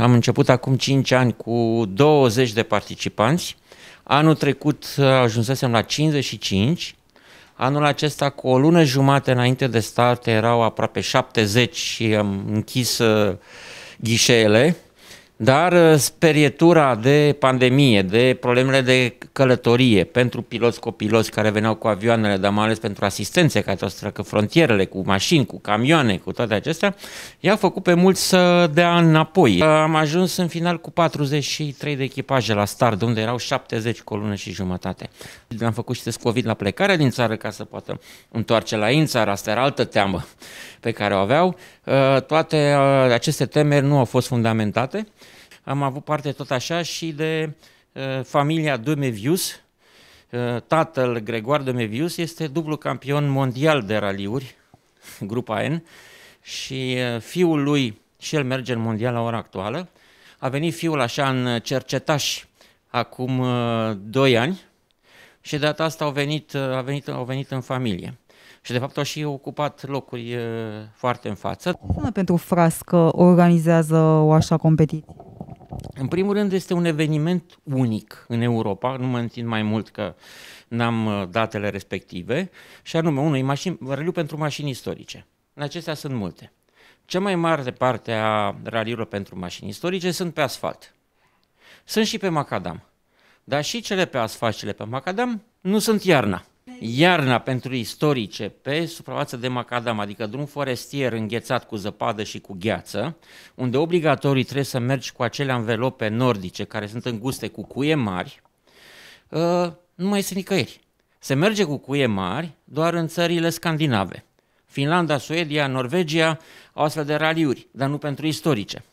Am început acum 5 ani cu 20 de participanți. Anul trecut uh, ajunsesem la 55. Anul acesta, cu o lună jumate înainte de start, erau aproape 70 și am închis uh, ghișeele. Dar uh, sperietura de pandemie, de problemele de călătorie pentru piloți, copiloți care veneau cu avioanele, dar mai ales pentru asistențe care să treacă frontierele cu mașini, cu camioane, cu toate acestea, i-au făcut pe mulți să dea înapoi. Uh, am ajuns în final cu 43 de echipaje la start, de unde erau 70 colune și jumătate. Am făcut și test COVID la plecarea din țară ca să poată întoarce la în țară, asta era altă teamă pe care o aveau. Uh, toate aceste temeri nu au fost fundamentate am avut parte tot așa și de uh, familia Dumevius. Uh, tatăl Gregoar Dumevius este dublu campion mondial de raliuri, grupa N, și uh, fiul lui, și el merge în mondial la ora actuală, a venit fiul așa în cercetaș acum uh, 2 ani și de data asta au venit, uh, au venit, au venit în familie. Și de fapt au și ocupat locuri uh, foarte în față. Pentru Frască organizează o așa competiție? În primul rând este un eveniment unic în Europa, nu mă înțin mai mult că n-am uh, datele respective, și anume unui mașin, raliu pentru mașini istorice. În acestea sunt multe. Cea mai mare parte a raliurilor pentru mașini istorice sunt pe asfalt. Sunt și pe macadam. Dar și cele pe asfalt, cele pe macadam nu sunt iarna iarna pentru istorice pe suprafață de macadam, adică drum forestier înghețat cu zăpadă și cu gheață, unde obligatorii trebuie să mergi cu acele anvelope nordice care sunt înguste cu cuie mari, ă, nu mai este nicăieri. Se merge cu cuie mari doar în țările scandinave. Finlanda, Suedia, Norvegia au astfel de raliuri, dar nu pentru istorice.